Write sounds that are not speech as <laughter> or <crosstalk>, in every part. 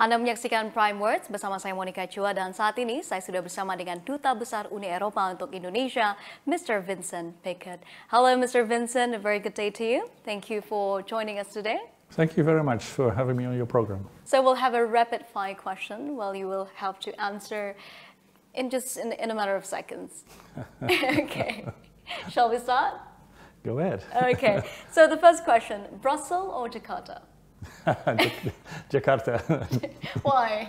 Anda menyaksikan Prime Words bersama saya Monica Chua dan saat ini saya sudah bersama dengan Duta Besar Uni Eropa untuk Indonesia, Mr. Vincent Pickett. Hello Mr. Vincent, a very good day to you. Thank you for joining us today. Thank you very much for having me on your program. So we'll have a rapid fire question while you will have to answer in just in, in a matter of seconds. <laughs> okay. Shall we start? Go ahead. okay. So the first question, Brussels or Jakarta? <laughs> Jakarta. <laughs> Why?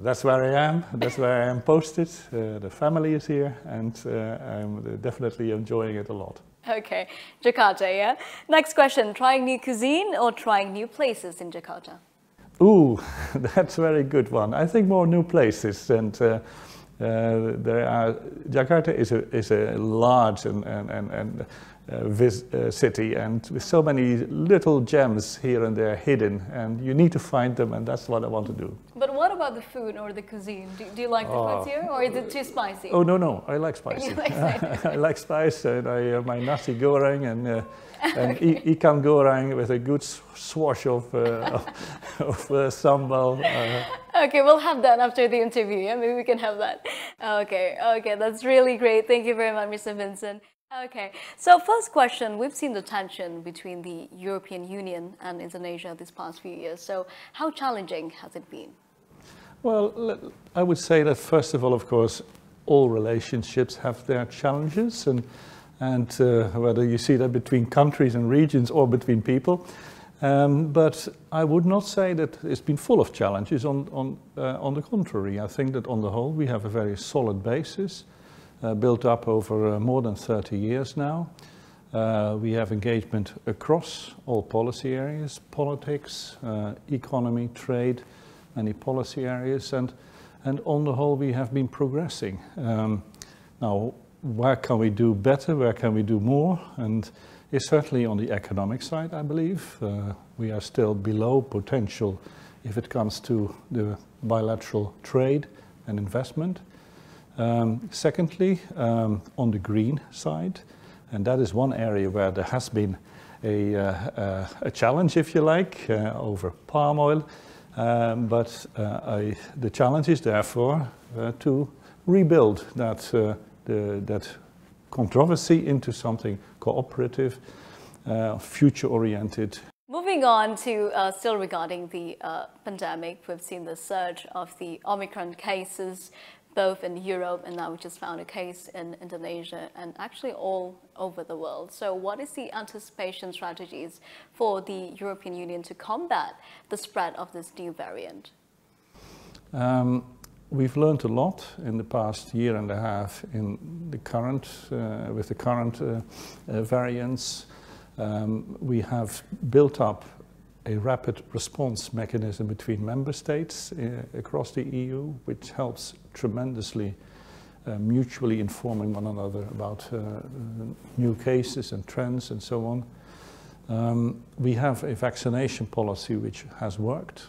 That's where I am. That's where I am posted. Uh, the family is here, and uh, I'm definitely enjoying it a lot. Okay, Jakarta, yeah? Next question trying new cuisine or trying new places in Jakarta? Ooh, <laughs> that's a very good one. I think more new places. And uh, uh, there are, Jakarta is a, is a large and, and, and, and uh, uh, city and with so many little gems here and there hidden and you need to find them and that's what I want to do. But what about the food or the cuisine? Do, do you like the ah. food here or is it too spicy? Oh no no, I like <laughs> <laughs> spicy. I like spice and I, uh, my nasi goreng and, uh, <laughs> and okay. ikan goreng with a good swash of, uh, of, of uh, sambal. Okay, we'll have that after the interview. Yeah, maybe we can have that. Okay, okay, that's really great. Thank you very much, Mr. Vincent. Okay, so first question, we've seen the tension between the European Union and Indonesia these past few years. So how challenging has it been? Well, I would say that first of all, of course, all relationships have their challenges and, and uh, whether you see that between countries and regions or between people. Um, but I would not say that it's been full of challenges. On, on, uh, on the contrary, I think that on the whole we have a very solid basis uh, built up over uh, more than 30 years now. Uh, we have engagement across all policy areas, politics, economy, trade, many policy areas, and, and on the whole we have been progressing. Um, now, where can we do better, where can we do more? And is certainly on the economic side, I believe. Uh, we are still below potential if it comes to the bilateral trade and investment. Um, secondly, um, on the green side, and that is one area where there has been a, uh, uh, a challenge, if you like, uh, over palm oil. Um, but uh, I, the challenge is therefore uh, to rebuild that, uh, the, that controversy into something cooperative, future-oriented. Moving on to uh, still regarding the uh, pandemic, we've seen the surge of the Omicron cases both in Europe and now we just found a case in Indonesia and actually all over the world. So what is the anticipation strategies for the European Union to combat the spread of this new variant? Um, we've learned a lot in the past year and a half in the current, uh, with the current uh, uh, variants. Um, we have built up a rapid response mechanism between member states uh, across the EU, which helps tremendously uh, mutually informing one another about uh, new cases and trends and so on. Um, we have a vaccination policy which has worked,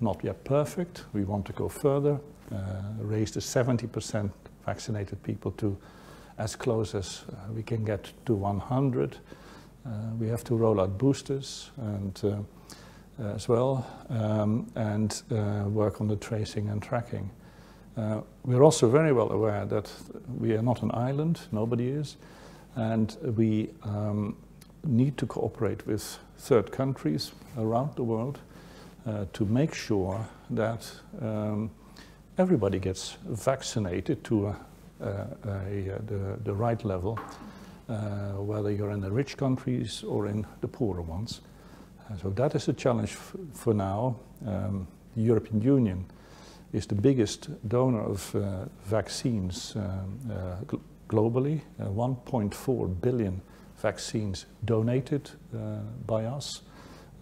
not yet perfect. We want to go further, uh, raise the 70% vaccinated people to as close as uh, we can get to 100. Uh, we have to roll out boosters and uh, uh, as well um, and work on the tracing and tracking. we're also very well aware that we are not an island, nobody is, and we um, need to cooperate with third countries around the world uh, to make sure that um, everybody gets vaccinated to a, a, a, the, the right level uh, whether you're in the rich countries or in the poorer ones. Uh, so that is a challenge for now. Um, the European Union is the biggest donor of uh, vaccines um, globally, 1.4 billion vaccines donated uh, by us,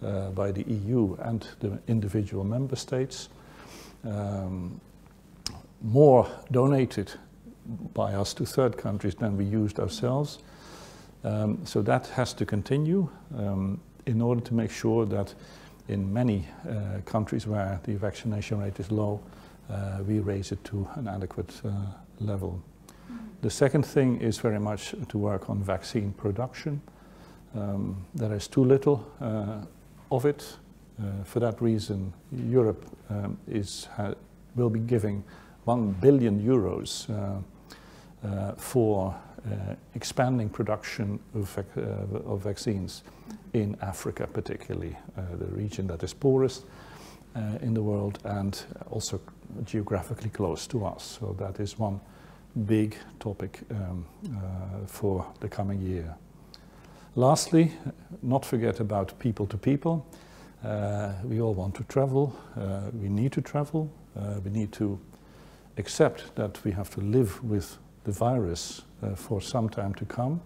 uh, by the EU and the individual member states. Um, more donated by us to third countries than we used ourselves. Um, so that has to continue um, in order to make sure that in many uh, countries where the vaccination rate is low, uh, we raise it to an adequate uh, level. Mm-hmm. The second thing is very much to work on vaccine production. Um, there is too little uh, of it. Uh, for that reason, Europe um, is will be giving 1 billion euros uh, uh, for uh, expanding production of, vac uh, of, vaccines in Africa, particularly the region that is poorest in the world and also geographically close to us. So that is one big topic um, for the coming year. Lastly, not forget about people to people. Uh, we all want to travel. Uh, we need to travel. Uh, we need to accept that we have to live with the virus uh, for some time to come.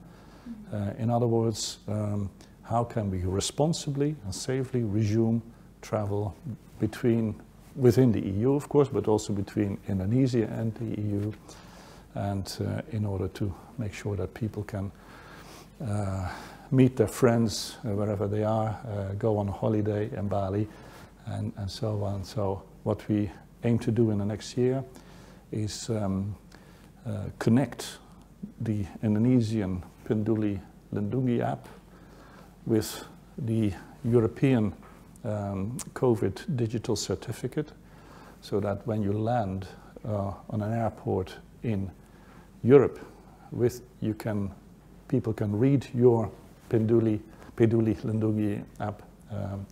Uh, in other words, um, how can we responsibly and safely resume travel between within the EU, of course, but also between Indonesia and the EU, and uh, in order to make sure that people can uh, meet their friends uh, wherever they are, uh, go on holiday in Bali, and, and so on. So what we aim to do in the next year is um, uh, connect the Indonesian Penduli Lindungi app with the European um, COVID digital certificate so that when you land uh, on an airport in Europe with you can people can read your Penduli Penduli Lindungi app um,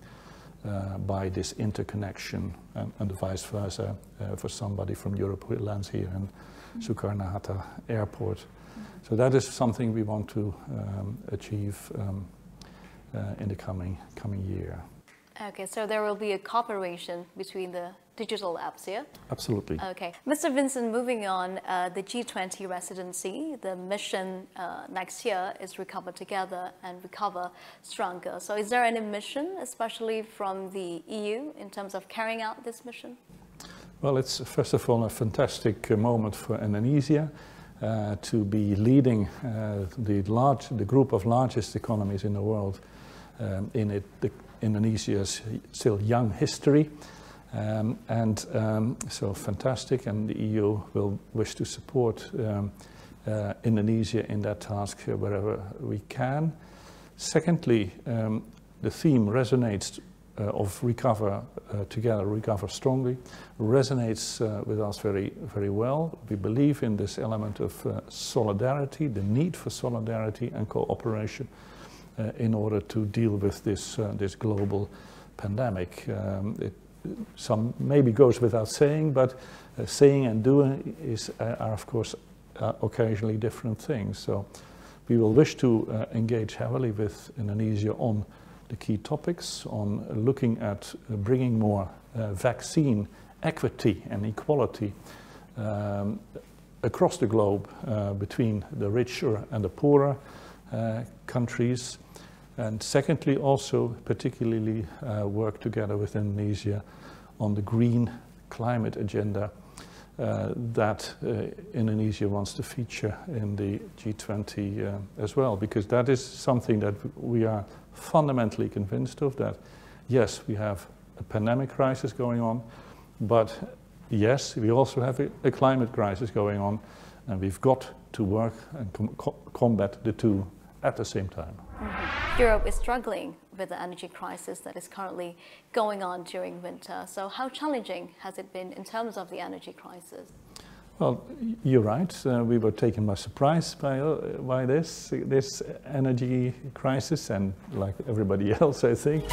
uh, by this interconnection and, and vice versa uh, for somebody from Europe who lands here in mm -hmm. Sukarnahata airport. Mm -hmm. So that is something we want to um, achieve um, uh, in the coming, coming year. Okay, so there will be a cooperation between the digital apps, yeah? Absolutely. Okay. Mr. Vincent, moving on, uh, the G20 residency, the mission uh, next year is Recover Together and Recover Stronger. So is there any mission, especially from the EU, in terms of carrying out this mission? Well, it's first of all a fantastic uh, moment for Indonesia. Uh, to be leading uh, the large, the group of largest economies in the world um, in it, the, Indonesia's still young history. Um, and um, so fantastic, and the EU will wish to support um, uh, Indonesia in that task uh, wherever we can. Secondly, um, the theme resonates uh, of recover uh, together, recover strongly, resonates uh, with us very, very well. We believe in this element of uh, solidarity, the need for solidarity and cooperation in order to deal with this, this global pandemic. Um, it, some maybe goes without saying, but uh, saying and doing is, uh, are, of course, uh, occasionally different things. So we will wish to uh, engage heavily with Indonesia on the key topics, on looking at uh, bringing more uh, vaccine equity and equality um, across the globe between the richer and the poorer countries and secondly, also particularly uh, work together with Indonesia on the green climate agenda uh, that uh, Indonesia wants to feature in the G20 uh, as well, because that is something that we are fundamentally convinced of that, yes, we have a pandemic crisis going on, but yes, we also have a, a climate crisis going on, and we've got to work and com combat the two at the same time. Mm -hmm. Europe is struggling with the energy crisis that is currently going on during winter. So, how challenging has it been in terms of the energy crisis? Well, you're right. Uh, we were taken by surprise by, uh, by this, this energy crisis, and like everybody <laughs> else, I think.